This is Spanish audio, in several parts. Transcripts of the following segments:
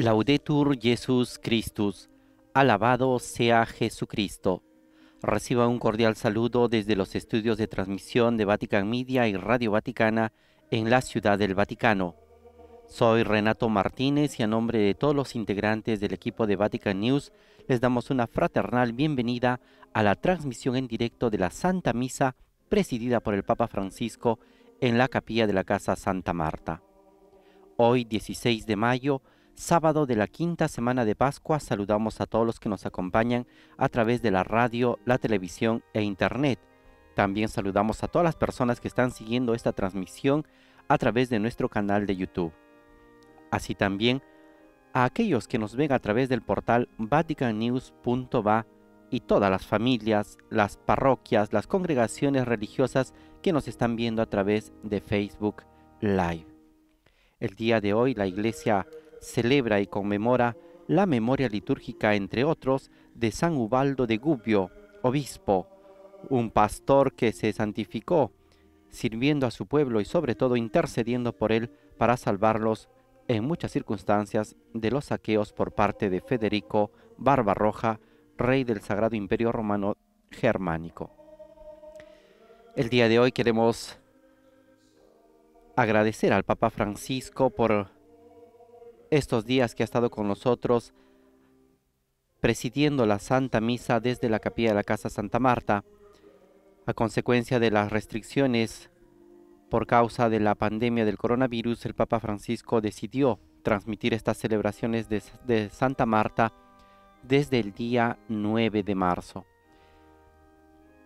Laudetur Jesus Christus, alabado sea Jesucristo. Reciba un cordial saludo desde los estudios de transmisión de Vatican Media y Radio Vaticana en la Ciudad del Vaticano. Soy Renato Martínez y a nombre de todos los integrantes del equipo de Vatican News les damos una fraternal bienvenida a la transmisión en directo de la Santa Misa presidida por el Papa Francisco en la capilla de la Casa Santa Marta. Hoy 16 de mayo sábado de la quinta semana de Pascua saludamos a todos los que nos acompañan a través de la radio, la televisión e internet. También saludamos a todas las personas que están siguiendo esta transmisión a través de nuestro canal de YouTube. Así también a aquellos que nos ven a través del portal vaticannews.va y todas las familias, las parroquias, las congregaciones religiosas que nos están viendo a través de Facebook Live. El día de hoy la iglesia celebra y conmemora la memoria litúrgica, entre otros, de San Ubaldo de Gubbio, obispo, un pastor que se santificó, sirviendo a su pueblo y sobre todo intercediendo por él para salvarlos en muchas circunstancias de los saqueos por parte de Federico Barbarroja, rey del Sagrado Imperio Romano Germánico. El día de hoy queremos agradecer al Papa Francisco por estos días que ha estado con nosotros presidiendo la Santa Misa desde la capilla de la Casa Santa Marta, a consecuencia de las restricciones por causa de la pandemia del coronavirus, el Papa Francisco decidió transmitir estas celebraciones de, Santa Marta desde el día 9 de marzo.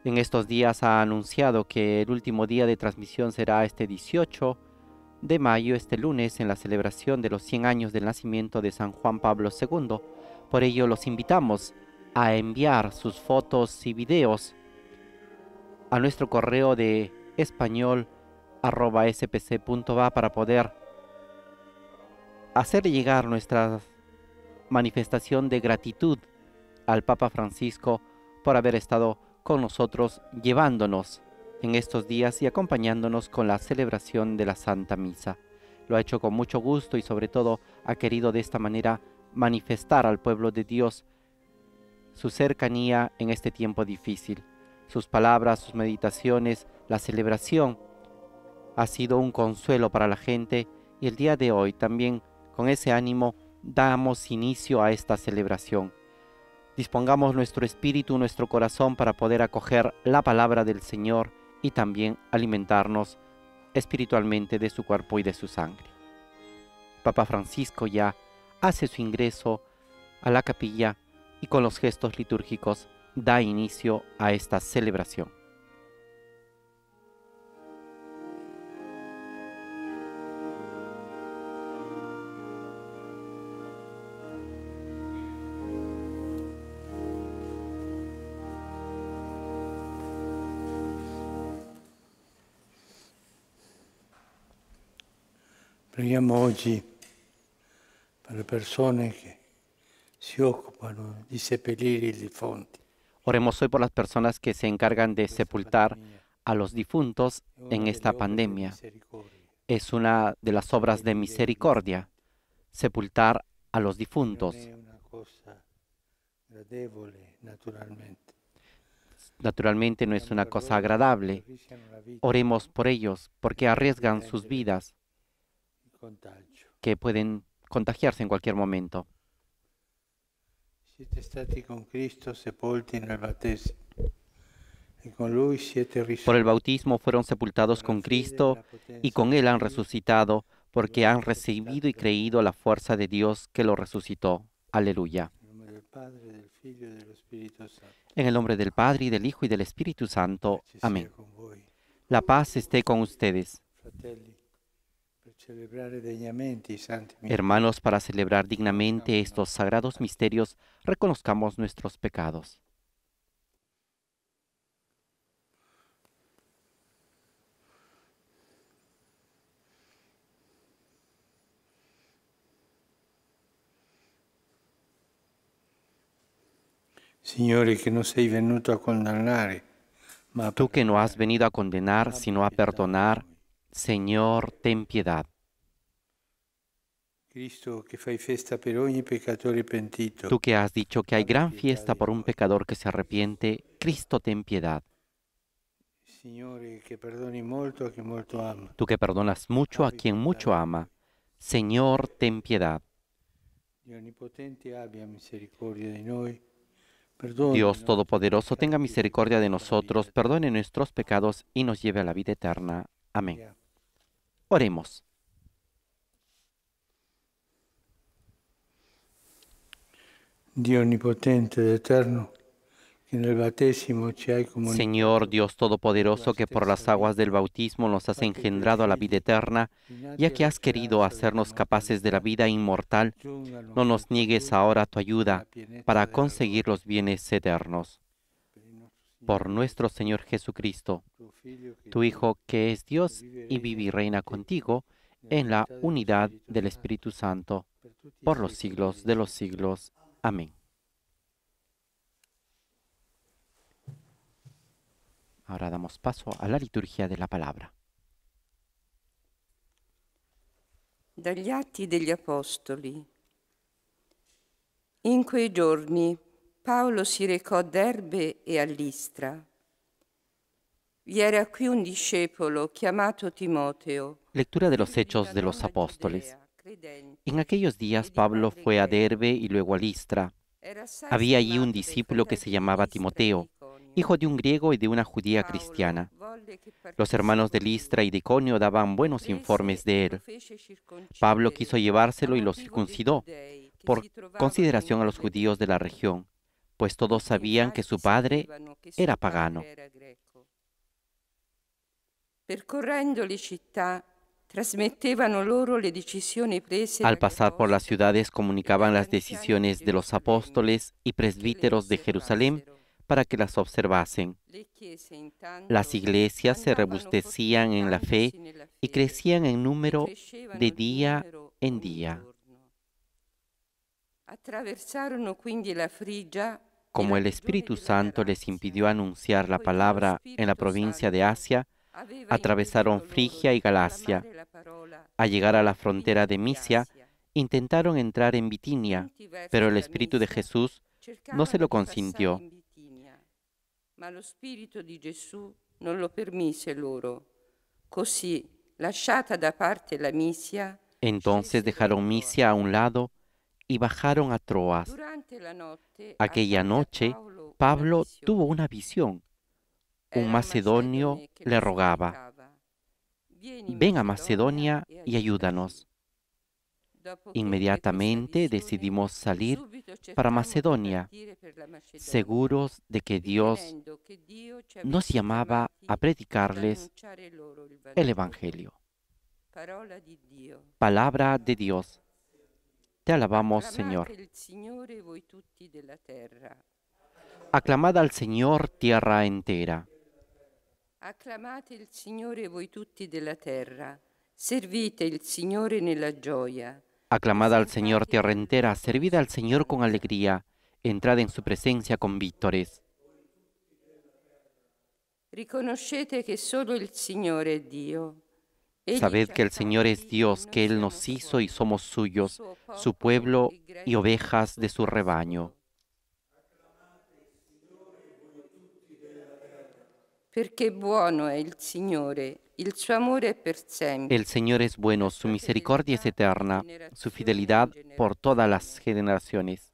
En estos días ha anunciado que el último día de transmisión será este 18 de mayo este lunes en la celebración de los 100 años del nacimiento de San Juan Pablo II. Por ello los invitamos a enviar sus fotos y videos a nuestro correo de español para poder hacer llegar nuestra manifestación de gratitud al Papa Francisco por haber estado con nosotros llevándonos en estos días y acompañándonos con la celebración de la Santa Misa. Lo ha hecho con mucho gusto y sobre todo ha querido de esta manera manifestar al pueblo de Dios su cercanía en este tiempo difícil. Sus palabras, sus meditaciones, la celebración ha sido un consuelo para la gente y el día de hoy también con ese ánimo damos inicio a esta celebración. Dispongamos nuestro espíritu, nuestro corazón para poder acoger la palabra del Señor y también alimentarnos espiritualmente de su cuerpo y de su sangre. Papa Francisco ya hace su ingreso a la capilla y con los gestos litúrgicos da inicio a esta celebración. Oremos hoy por las personas que se encargan de sepultar a los difuntos en esta pandemia. Es una de las obras de misericordia, sepultar a los difuntos. Naturalmente no es una cosa agradable. Oremos por ellos porque arriesgan sus vidas que pueden contagiarse en cualquier momento. Por el bautismo fueron sepultados con Cristo y con Él han resucitado porque han recibido y creído la fuerza de Dios que lo resucitó. Aleluya. En el nombre del Padre, y del Hijo, y del Espíritu Santo. Amén. La paz esté con ustedes. Hermanos, para celebrar dignamente estos sagrados misterios, reconozcamos nuestros pecados. a eh, Tú que no has venido a condenar, sino a perdonar, Señor, ten piedad. Cristo, que Tú que has dicho que hay gran fiesta por un pecador que se arrepiente, Cristo ten piedad. Tú que perdonas mucho a quien mucho ama, Señor, ten piedad. Dios Todopoderoso, tenga misericordia de nosotros, perdone nuestros pecados y nos lleve a la vida eterna. Amén. Oremos. Dios Omnipotente, Eterno, en el bautismo Señor Dios Todopoderoso, que por las aguas del bautismo nos has engendrado a la vida eterna, ya que has querido hacernos capaces de la vida inmortal, no nos niegues ahora tu ayuda para conseguir los bienes eternos. Oh por nuestro Señor Jesucristo, tu Hijo, que es Dios y vive y reina contigo, en la unidad del Espíritu Santo, por los siglos de los siglos. Amén. Ahora damos paso a la liturgia de la palabra. Dagli Atti degli Apostoli. In quei giorni Paolo si recò a Derbe e a Listra. Vi era qui un discepolo chiamato Timoteo. Lettura de los Hechos de los Apóstoles. En aquellos días Pablo fue a Derbe y luego a Listra. Había allí un discípulo que se llamaba Timoteo, hijo de un griego y de una judía cristiana. Los hermanos de Listra y de Iconio daban buenos informes de él. Pablo quiso llevárselo y lo circuncidó, por consideración a los judíos de la región, pues todos sabían que su padre era pagano. Percorriendo le città al pasar por las ciudades comunicaban las decisiones de los apóstoles y presbíteros de Jerusalén para que las observasen. Las iglesias se rebustecían en la fe y crecían en número de día en día. E Como el Espíritu Santo les impidió anunciar la palabra en la provincia de Asia, atravesaron Frigia y Galacia al llegar a la frontera de Misia, intentaron entrar en Bitinia, pero el Espíritu de Jesús no se lo consintió. entonces dejaron Misia a un lado y bajaron a Troas. Aquella noche, Pablo tuvo una visión. Un macedonio le rogaba, ven a Macedonia y ayúdanos. Inmediatamente decidimos salir para Macedonia, seguros de que Dios nos llamaba a predicarles el Evangelio. Palabra de Dios. Te alabamos, Señor. Aclamad al Señor tierra entera. Acclamate il Signore voi tutti della terra, servite il Signore nella gioia. Aclamada al Señor tierra entera, servid al Señor con alegría, entrad en su presencia con víctores. Riconoscete que solo el Señor es Dios. Sabed que el Señor es Dios, que Él nos hizo y somos suyos, su pueblo y ovejas de su rebaño. Porque bueno es el Señor, il amor es per siempre. El Señor es bueno, su misericordia es eterna, su fidelidad por todas las generaciones.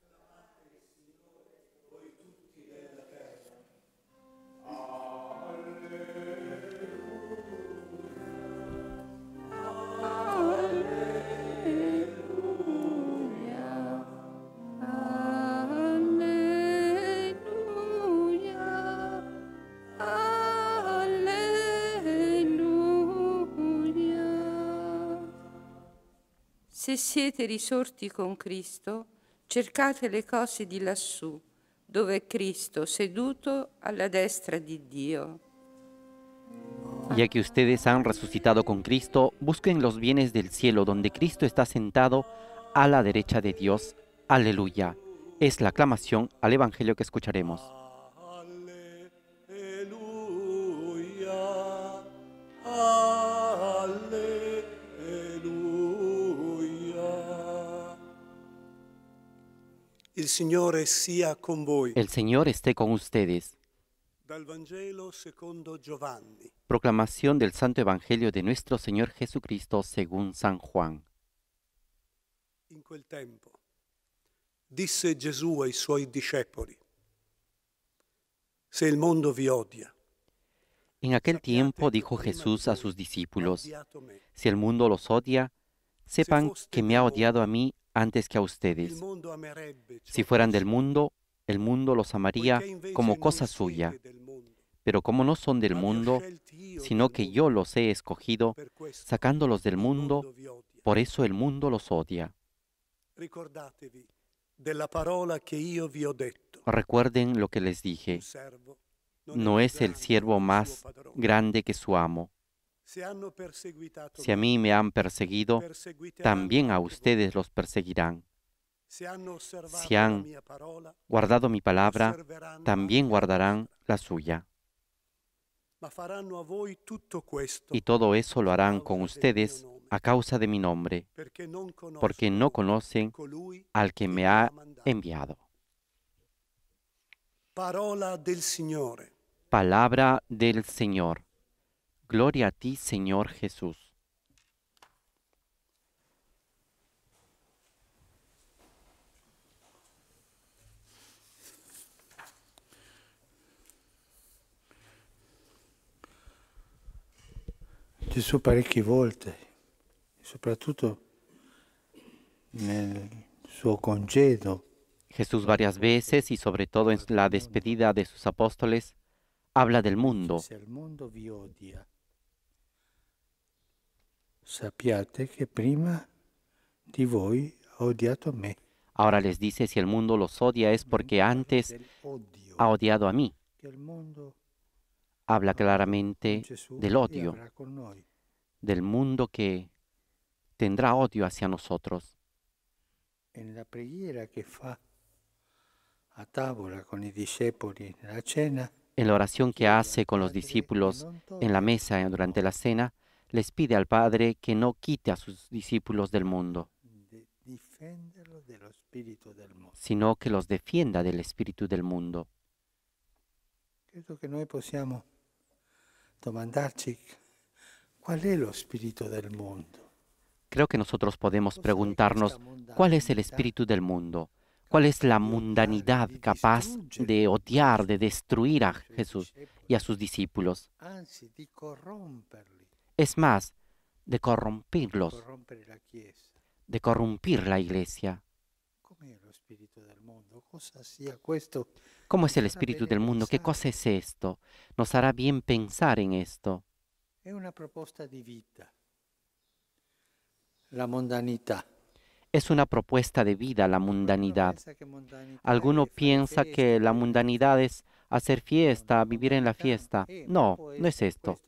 Si siete risorti con Cristo, cercate le cose di lassù, dove Cristo seduto alla destra di Dio. Ya que ustedes han resucitado con Cristo, busquen los bienes del cielo donde Cristo está sentado a la derecha de Dios. Aleluya. Es la aclamación al Evangelio que escucharemos. El con El Señor esté con ustedes. Proclamación del Santo Evangelio de nuestro Señor Jesucristo según San Juan. In quel tempo disse Gesù ai suoi vi odia, en aquel tiempo dijo Jesús a sus discípulos, si el mundo los odia, sepan que me ha odiado a mí antes que a ustedes. Si fueran del mundo, el mundo los amaría como cosa suya. Pero como no son del mundo, sino que yo los he escogido, sacándolos del mundo, por eso el mundo los odia. Recuerden lo que les dije. No es el siervo más grande que su amo. Si a mí me han perseguido, también a ustedes los perseguirán. Si han guardado mi palabra, también guardarán la suya. Y todo eso lo harán con ustedes a causa de mi nombre, porque no conocen al que me ha enviado. Palabra del Señor. Gloria a ti, Señor Jesús. soprattutto Jesús varias veces y sobre todo en la despedida de sus apóstoles habla del mundo prima di Ahora les dice, si el mundo los odia es porque antes ha odiado a mí. Habla claramente del odio, del mundo que tendrá odio hacia nosotros. En en la oración que hace con los discípulos en la mesa durante la cena, les pide al Padre que no quite a sus discípulos del mundo, sino que los defienda del espíritu del mundo. Creo que cuál es el espíritu del mundo. Creo que nosotros podemos preguntarnos cuál es el espíritu del mundo, cuál es la mundanidad capaz de odiar, de destruir a Jesús y a sus discípulos. Es más, de corrompirlos, de corrompir la iglesia. ¿Cómo es el espíritu del mundo? ¿Qué cosa es esto? Nos hará bien pensar en esto. Es una propuesta de vida. La mundanidad. Es una propuesta de vida la mundanidad. Alguno piensa que la mundanidad es hacer fiesta, vivir en la fiesta. No, no es esto.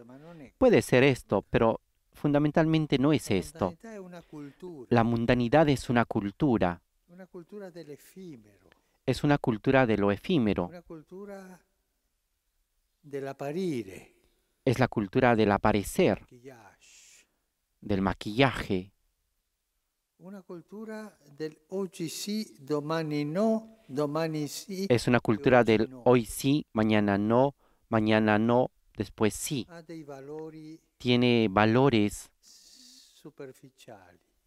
Puede ser esto, pero fundamentalmente no es esto. La mundanidad es una cultura. Es una cultura de lo efímero. Es la cultura del aparecer, del maquillaje, una cultura del hoy sí, domani no, domani Es una cultura del hoy sí, mañana no, mañana no, después sí. Ah, Tiene valores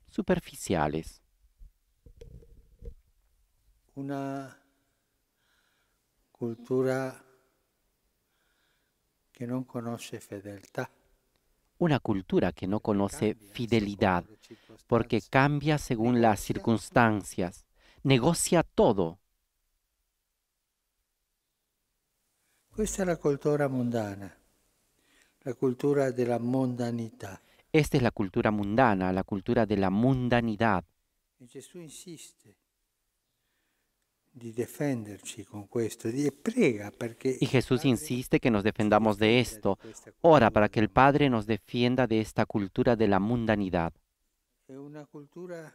superficiales. Una cultura que no conoce fidelidad una cultura que no conoce fidelidad, porque cambia según las circunstancias, negocia todo. Esta es la cultura mundana, la cultura de la mundanidad. Esta es la cultura mundana, la cultura de la mundanidad. Jesús insiste y Jesús insiste que nos defendamos de esto. Ora para que el Padre nos defienda de esta cultura de la mundanidad. una cultura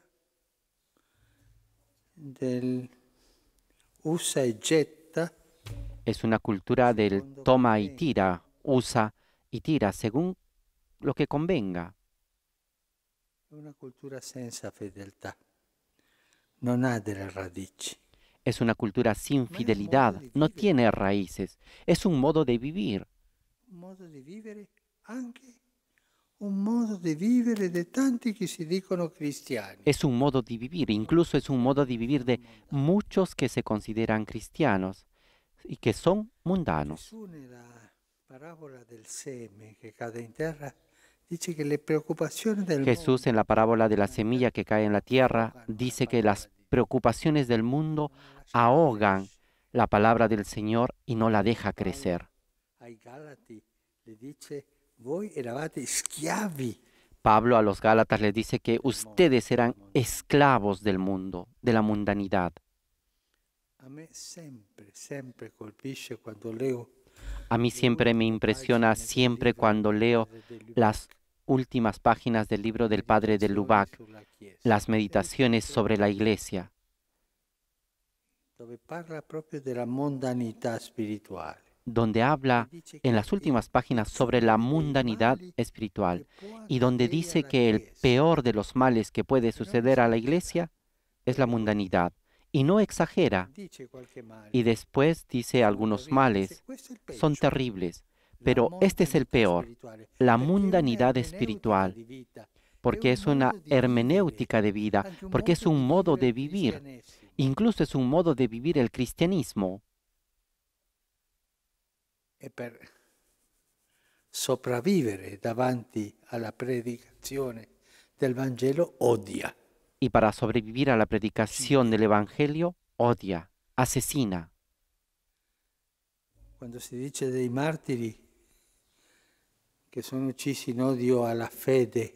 del usa y Es una cultura del toma y tira, usa y tira según lo que convenga. es Una cultura sin no No ha las raíces es una cultura sin fidelidad, no tiene raíces, es un modo de vivir. Es un modo de vivir, incluso es un modo de vivir de muchos que se consideran cristianos y que son mundanos. Jesús en la parábola de la semilla que cae en la tierra dice que las preocupaciones del mundo ahogan la palabra del Señor y no la deja crecer. Pablo a los Gálatas le dice que ustedes eran esclavos del mundo, de la mundanidad. A mí siempre me impresiona, siempre cuando leo las últimas páginas del libro del padre de Lubac, Las meditaciones sobre la iglesia, donde habla en las últimas páginas sobre la mundanidad espiritual y donde dice que el peor de los males que puede suceder a la iglesia es la mundanidad. Y no exagera. Y después dice algunos males son terribles pero este es el peor, la mundanidad espiritual, porque es una hermenéutica de vida, porque es un modo de vivir, incluso es un modo de vivir el cristianismo. davanti del odia. Y para sobrevivir a la predicación del Evangelio, odia, asesina. Cuando se dice de los mártires...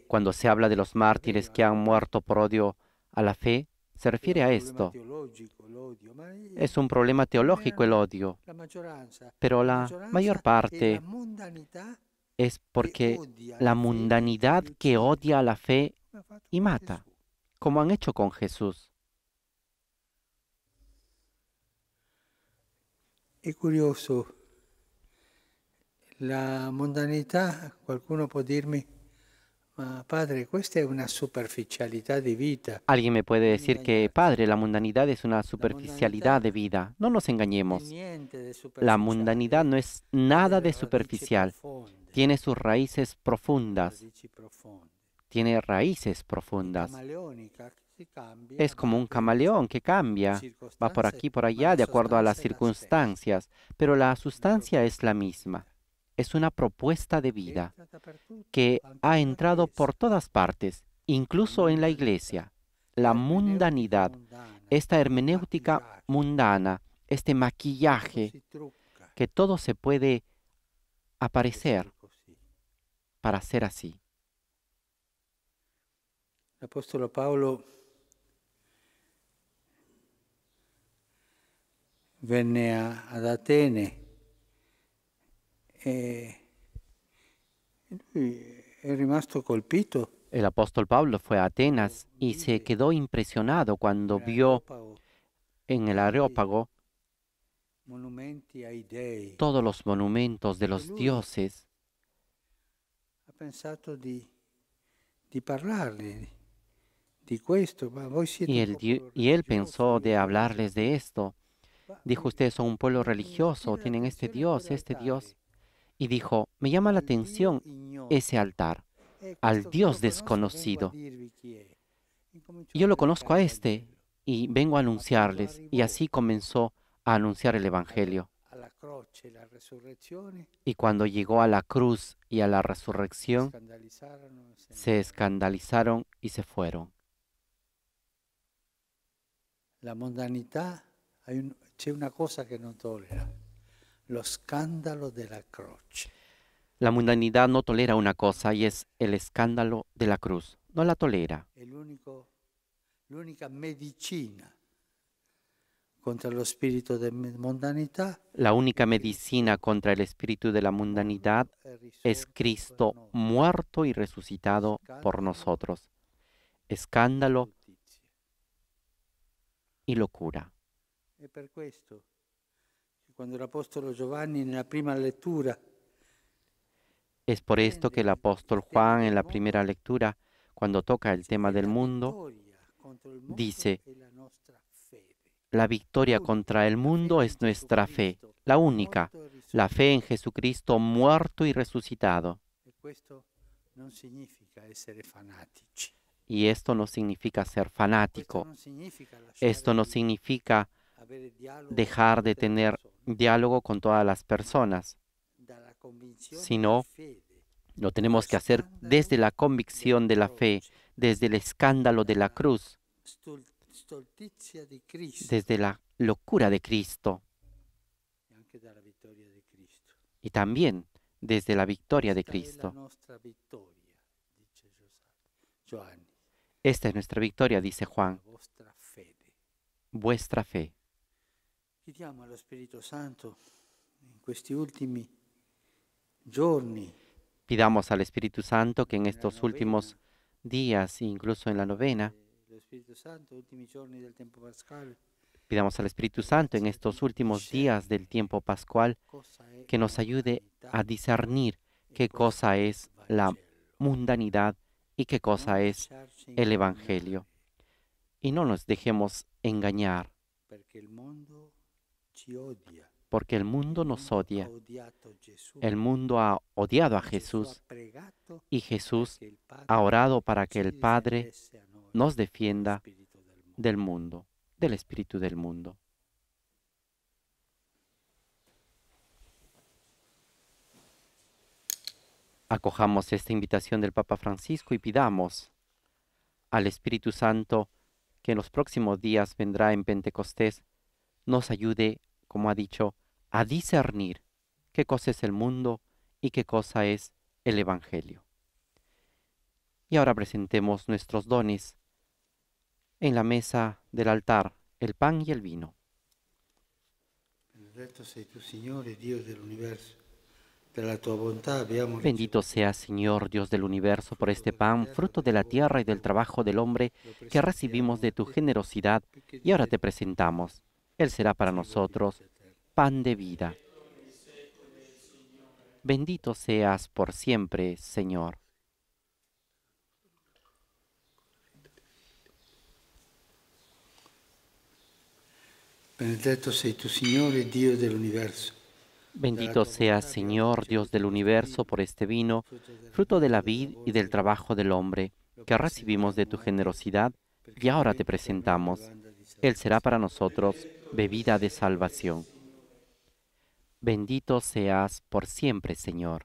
Cuando se habla de los mártires que han muerto por odio a la fe, se refiere a esto. Es un problema teológico el odio, pero la mayor parte es porque la mundanidad que odia a la fe y mata, como han hecho con Jesús. Es curioso la mundanidad, qualcuno puede decirme, padre, esta es una superficialidad de vida. Alguien me puede decir que, padre, la mundanidad es una superficialidad de vida. No nos engañemos. La mundanidad no es nada de superficial. Tiene sus raíces profundas. Tiene raíces profundas. Es como un camaleón que cambia, va por aquí, por allá, de acuerdo a las circunstancias, pero la sustancia es la misma es una propuesta de vida que ha entrado por todas partes, incluso en la iglesia. La mundanidad, esta hermenéutica mundana, este maquillaje, que todo se puede aparecer para ser así. El apóstol Pablo venía a eh, el apóstol Pablo fue a Atenas y se quedó impresionado cuando vio en el Areópago todos los monumentos de los dioses. Y él, y él pensó de hablarles de esto. Dijo, ustedes son un pueblo religioso, tienen este Dios, este Dios y dijo, me llama la atención ese altar, al Dios desconocido. Yo lo conozco a este y vengo a anunciarles. Y así comenzó a anunciar el Evangelio. Y cuando llegó a la cruz y a la resurrección, se escandalizaron y se fueron. La mundanidad, hay una cosa que no tolera los de la cruz. La mundanidad no tolera una cosa y es el escándalo de la cruz. No la tolera. la única medicina contra el espíritu de La única medicina contra el espíritu de la mundanidad es Cristo muerto y resucitado por nosotros. Escándalo y locura el apóstol Giovanni en la primera lectura es por esto que el apóstol Juan en la primera lectura, cuando toca el tema del mundo, dice, la victoria contra el mundo es nuestra fe, la única, la fe en Jesucristo muerto y resucitado. Y esto no significa ser fanático. Esto no significa dejar de tener diálogo con todas las personas, sino lo tenemos que hacer desde la convicción de la fe, desde el escándalo de la cruz, desde la locura de Cristo y también desde la victoria de Cristo. Esta es nuestra victoria, dice Juan, vuestra fe. Santo Pidamos al Espíritu Santo que en estos últimos días, incluso en la novena, eh, pidamos al Espíritu Santo en estos últimos días del tiempo pascual que nos ayude a discernir e qué cosa es la mundanidad y qué cosa es el Evangelio. Y no nos dejemos engañar, porque el mundo nos odia. El mundo ha odiado a Jesús y Jesús ha orado para que el Padre nos defienda del mundo, del espíritu del mundo. Acojamos esta invitación del Papa Francisco y pidamos al Espíritu Santo que en los próximos días vendrá en Pentecostés nos ayude, como ha dicho, a discernir qué cosa es el mundo y qué cosa es el Evangelio. Y ahora presentemos nuestros dones en la mesa del altar, el pan y el vino. Bendito sea, Señor, Dios del universo, por este pan, fruto de la tierra y del trabajo del hombre que recibimos de tu este generosidad y ahora te presentamos. Él será para nosotros pan de vida. Bendito seas por siempre, Señor. tu, Dios Bendito seas, Señor, Dios del universo, por este vino, fruto de la vid y del trabajo del hombre, que recibimos de tu generosidad y ahora te presentamos. Él será para nosotros bebida de salvación. Bendito seas por siempre, Señor.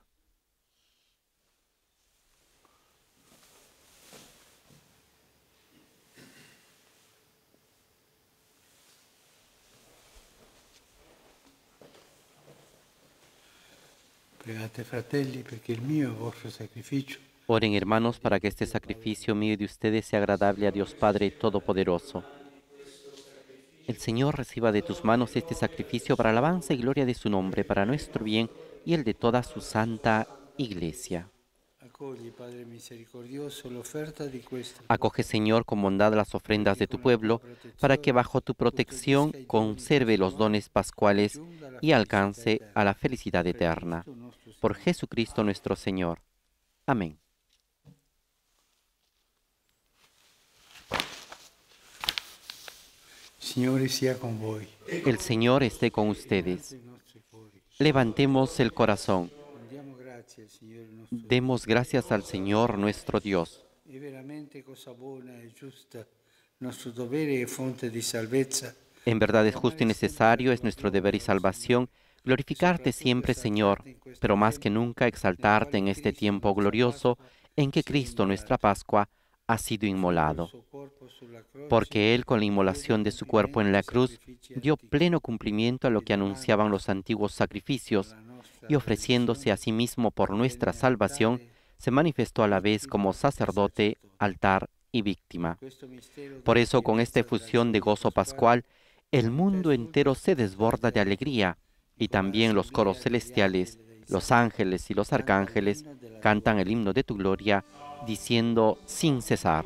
Oren, hermanos, para que este sacrificio mío de ustedes sea agradable a Dios Padre Todopoderoso. El Señor reciba de tus manos este sacrificio para alabanza y gloria de su nombre, para nuestro bien y el de toda su santa Iglesia. Acoge, Señor, con bondad las ofrendas de tu pueblo, para que bajo tu protección conserve los dones pascuales y alcance a la felicidad eterna. Por Jesucristo nuestro Señor. Amén. El Señor esté con ustedes. Levantemos el corazón. Demos gracias al Señor nuestro Dios. En verdad es justo y necesario, es nuestro deber y salvación glorificarte siempre, Señor, pero más que nunca exaltarte en este tiempo glorioso en que Cristo, nuestra Pascua, ha sido inmolado, porque Él con la inmolación de su cuerpo en la cruz dio pleno cumplimiento a lo que anunciaban los antiguos sacrificios y ofreciéndose a sí mismo por nuestra salvación, se manifestó a la vez como sacerdote, altar y víctima. Por eso con esta efusión de gozo pascual, el mundo entero se desborda de alegría y también los coros celestiales los ángeles y los arcángeles cantan el himno de tu gloria, diciendo sin cesar.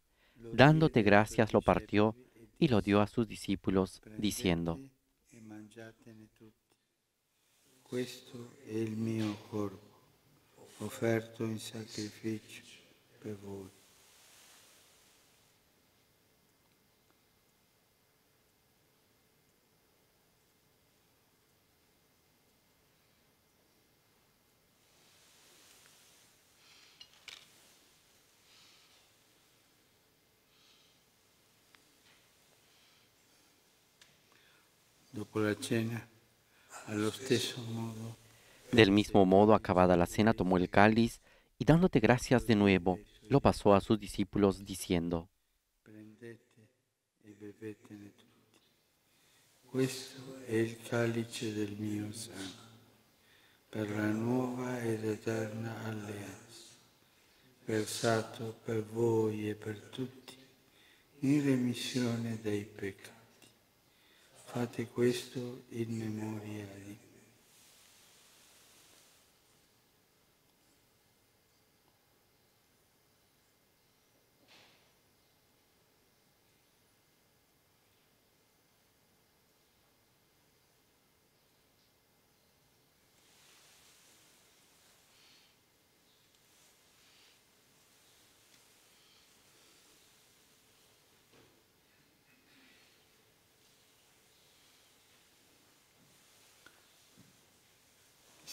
dándote gracias lo partió y lo dio a sus discípulos, diciendo, Esto es mi mio corpo, en sacrificio por voi. Del mismo modo, acabada la cena, tomó el cáliz y dándote gracias de nuevo, lo pasó a sus discípulos diciendo, Prendete Questo è il calice del mio sangue, per la nuova ed eterna alleanza, versato per voi e per tutti in remissione dei peccati. Fate questo in memoria di me.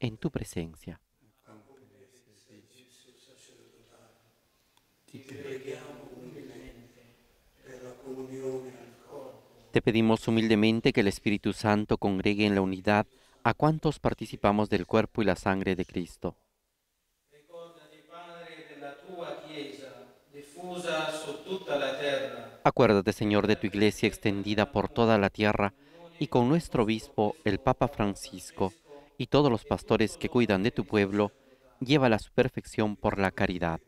en tu presencia. Te pedimos humildemente que el Espíritu Santo congregue en la unidad a cuantos participamos del cuerpo y la sangre de Cristo. Acuérdate, Señor, de tu iglesia extendida por toda la tierra y con nuestro obispo, el Papa Francisco y todos los pastores que cuidan de tu pueblo, lleva a su perfección por la caridad.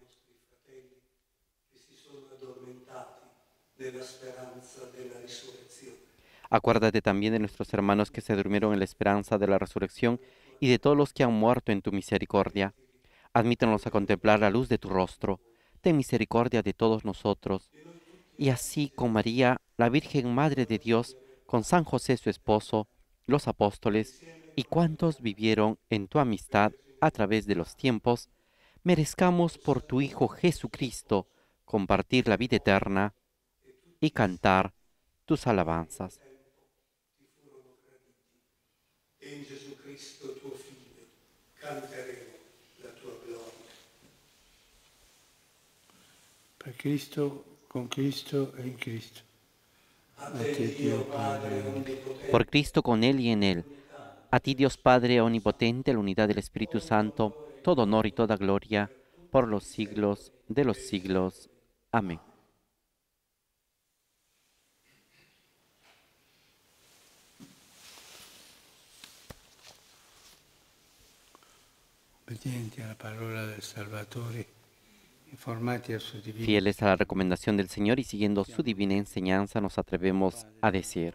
Acuérdate también de nuestros hermanos que se durmieron en la esperanza de la resurrección y de todos los que han muerto en tu misericordia. Admítanos a contemplar la luz de tu rostro. Ten misericordia de todos nosotros. Y así con María, la Virgen Madre de Dios, con San José su esposo, los apóstoles, y cuantos vivieron en tu amistad a través de los tiempos, merezcamos por tu Hijo Jesucristo compartir la vida eterna y cantar tus alabanzas. En Jesucristo tu Hijo cantaremos la gloria. por Cristo, con Cristo en Cristo. Por Cristo, con Él y en Él a ti Dios Padre onipotente, la unidad del Espíritu Santo, todo honor y toda gloria por los siglos de los siglos. Amén. Fieles a la recomendación del Señor y siguiendo su divina enseñanza, nos atrevemos a decir.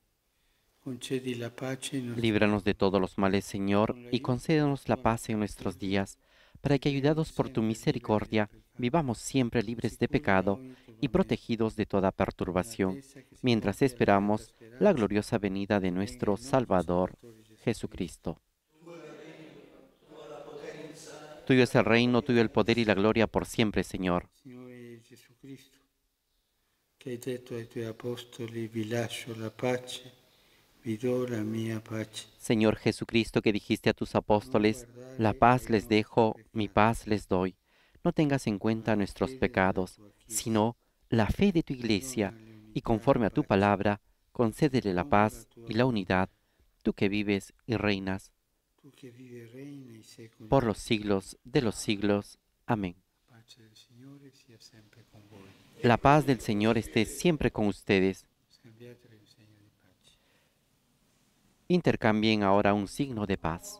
Líbranos de todos los males, Señor, y concédenos la paz en nuestros días, para que, ayudados por tu misericordia, vivamos siempre libres de pecado y protegidos de toda perturbación, mientras esperamos la gloriosa venida de nuestro Salvador, Jesucristo. Tuyo es el reino, tuyo el poder y la gloria por siempre, Señor. Que la Señor Jesucristo que dijiste a tus apóstoles, la paz les dejo, mi paz les doy. No tengas en cuenta nuestros pecados, sino la fe de tu iglesia, y conforme a tu palabra, concédele la paz y la unidad, tú que vives y reinas por los siglos de los siglos. Amén. La paz del Señor esté siempre con ustedes. Intercambien ahora un signo de paz.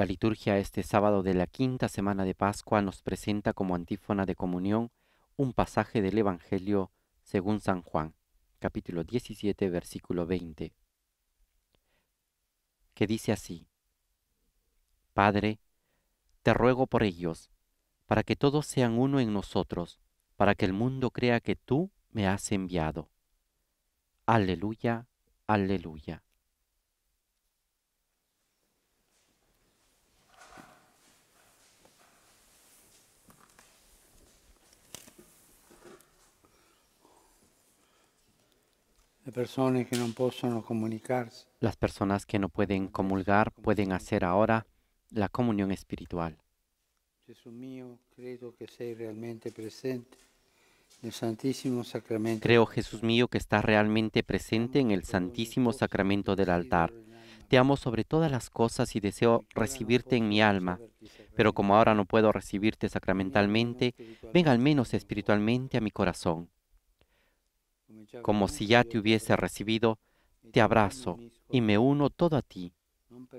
La liturgia este sábado de la quinta semana de Pascua nos presenta como antífona de comunión un pasaje del Evangelio según San Juan, capítulo 17, versículo 20, que dice así, Padre, te ruego por ellos, para que todos sean uno en nosotros, para que el mundo crea que tú me has enviado. Aleluya, aleluya. Las personas que no pueden comulgar pueden hacer ahora la comunión espiritual. Creo, Jesús mío, que estás realmente presente en el Santísimo Sacramento del altar. Te amo sobre todas las cosas y deseo recibirte en mi alma. Pero como ahora no puedo recibirte sacramentalmente, venga al menos espiritualmente a mi corazón como si ya te hubiese recibido, te abrazo y me uno todo a ti.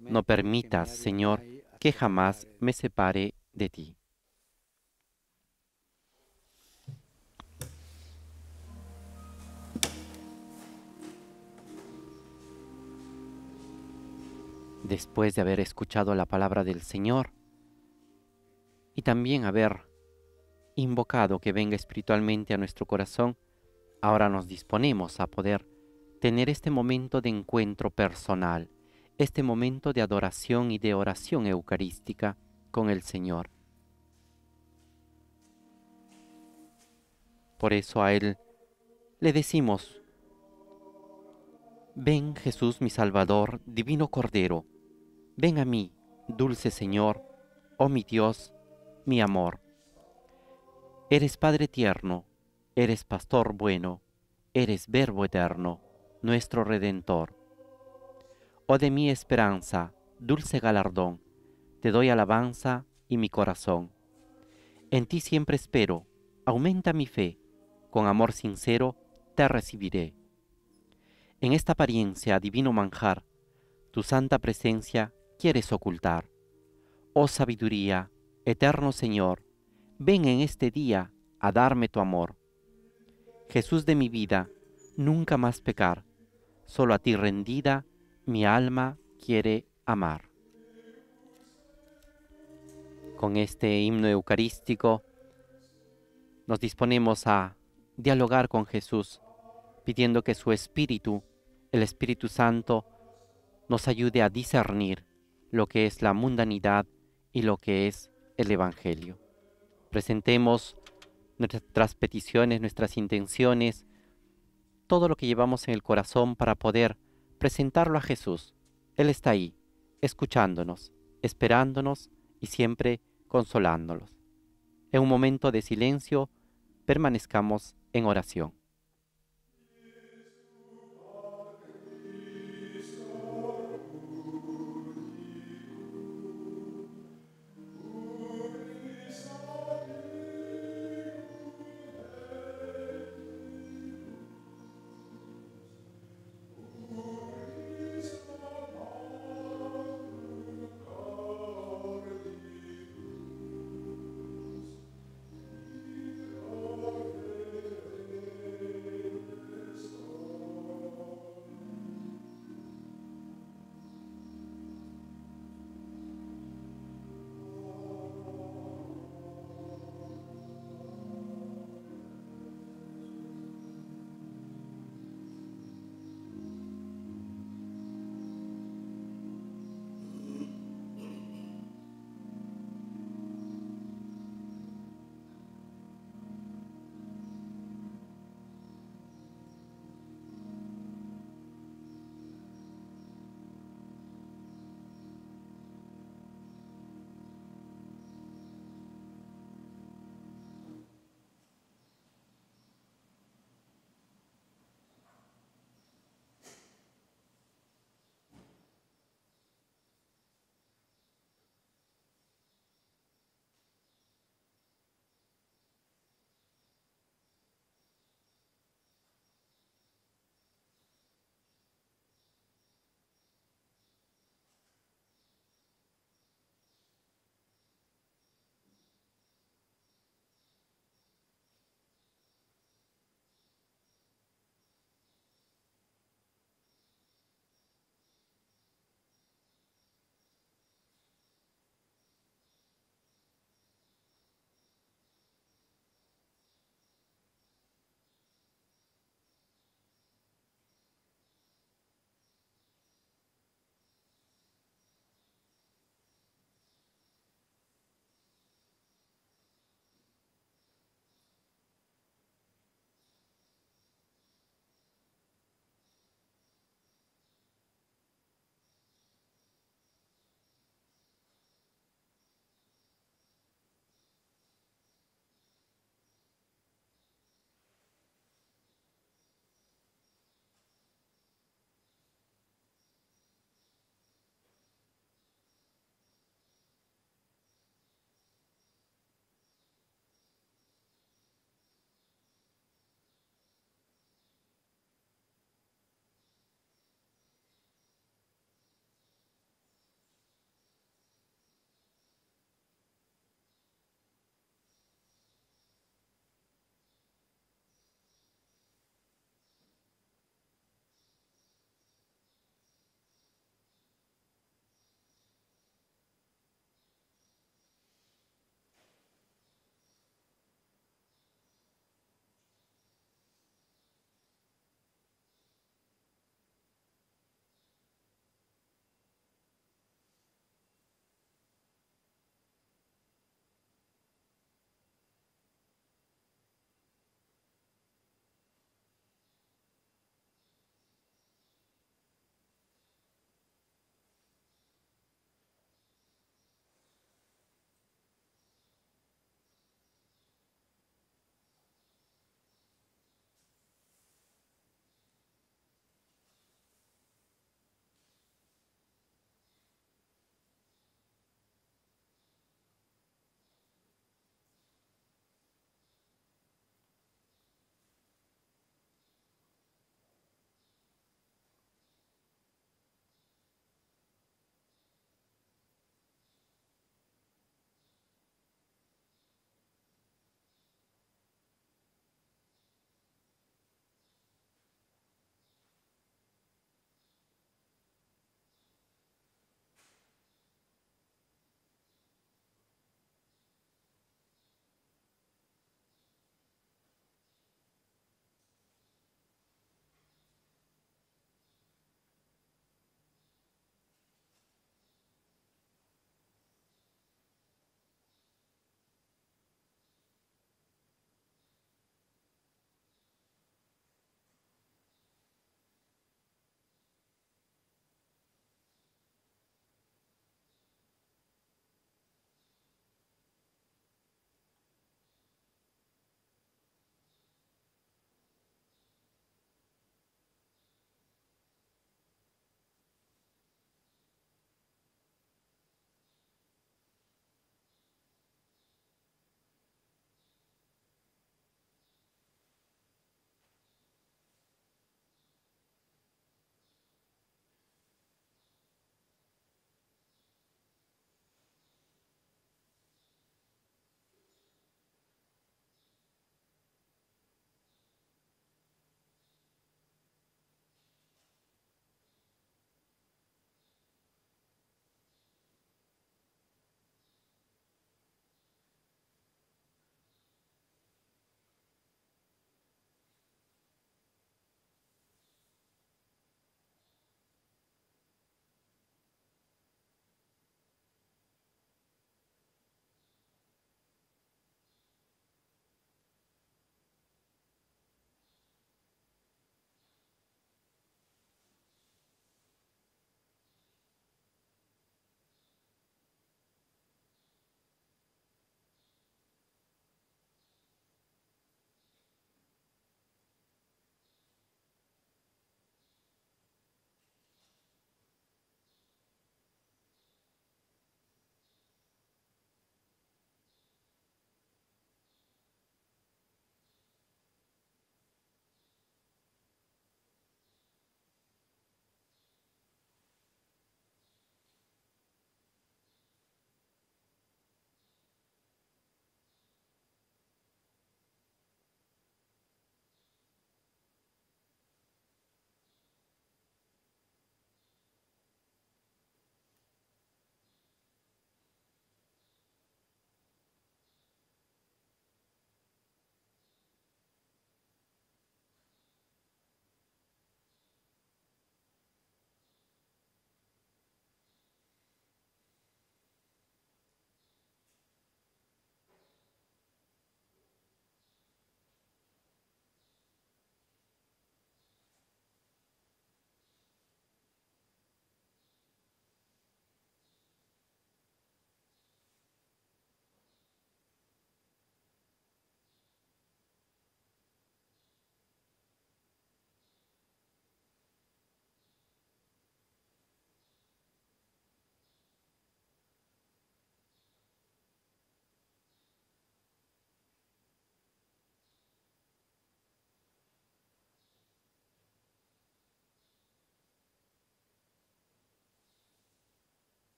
No permitas, Señor, que jamás me separe de ti. Después de haber escuchado la palabra del Señor y también haber invocado que venga espiritualmente a nuestro corazón, Ahora nos disponemos a poder tener este momento de encuentro personal, este momento de adoración y de oración eucarística con el Señor. Por eso a Él le decimos, Ven Jesús mi Salvador, divino Cordero, ven a mí, dulce Señor, oh mi Dios, mi amor. Eres Padre tierno, Eres pastor bueno, eres verbo eterno, nuestro redentor. Oh de mi esperanza, dulce galardón, te doy alabanza y mi corazón. En ti siempre espero, aumenta mi fe, con amor sincero te recibiré. En esta apariencia, divino manjar, tu santa presencia quieres ocultar. Oh sabiduría, eterno Señor, ven en este día a darme tu amor. Jesús de mi vida, nunca más pecar, solo a ti rendida, mi alma quiere amar. Con este himno eucarístico nos disponemos a dialogar con Jesús, pidiendo que su Espíritu, el Espíritu Santo, nos ayude a discernir lo que es la mundanidad y lo que es el Evangelio. Presentemos nuestras peticiones, nuestras intenciones, todo lo que llevamos en el corazón para poder presentarlo a Jesús. Él está ahí, escuchándonos, esperándonos y siempre consolándonos. En un momento de silencio, permanezcamos en oración.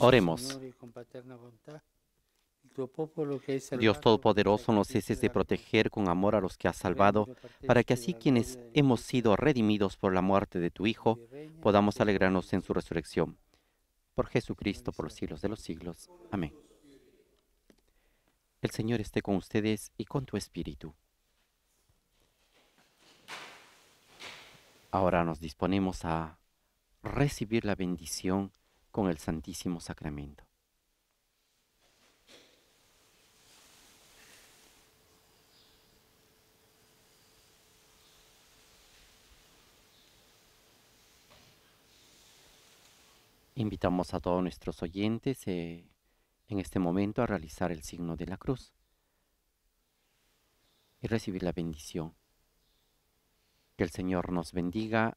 Oremos. Dios Todopoderoso, nos ceses de proteger con amor a los que has salvado, para que así quienes hemos sido redimidos por la muerte de tu Hijo, podamos alegrarnos en su resurrección. Por Jesucristo, por los siglos de los siglos. Amén. El Señor esté con ustedes y con tu espíritu. Ahora nos disponemos a recibir la bendición con el Santísimo Sacramento. Invitamos a todos nuestros oyentes eh, en este momento a realizar el signo de la cruz y recibir la bendición. Que el Señor nos bendiga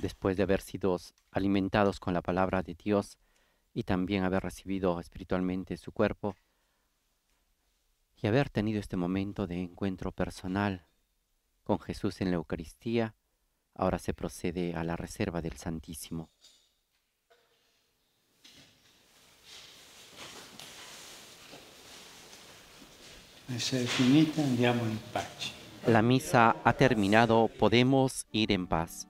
después de haber sido alimentados con la palabra de Dios y también haber recibido espiritualmente su cuerpo y haber tenido este momento de encuentro personal con Jesús en la Eucaristía, ahora se procede a la reserva del Santísimo. La misa ha terminado, podemos ir en paz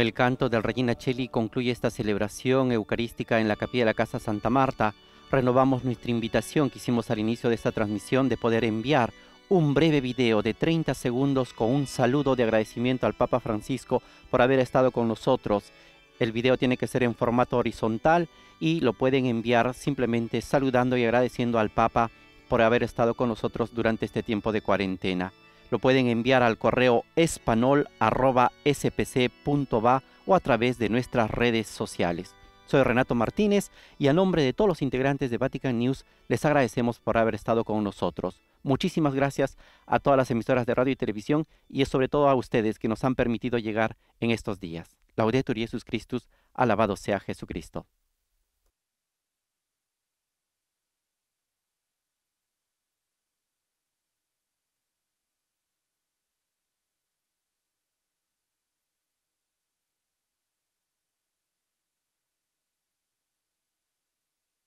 el canto del Regina Cheli concluye esta celebración eucarística en la capilla de la Casa Santa Marta. Renovamos nuestra invitación que hicimos al inicio de esta transmisión de poder enviar un breve video de 30 segundos con un saludo de agradecimiento al Papa Francisco por haber estado con nosotros. El video tiene que ser en formato horizontal y lo pueden enviar simplemente saludando y agradeciendo al Papa por haber estado con nosotros durante este tiempo de cuarentena. Lo pueden enviar al correo espanol.spc.va o a través de nuestras redes sociales. Soy Renato Martínez y a nombre de todos los integrantes de Vatican News les agradecemos por haber estado con nosotros. Muchísimas gracias a todas las emisoras de radio y televisión y sobre todo a ustedes que nos han permitido llegar en estos días. Laudetur Jesus Christus, alabado sea Jesucristo.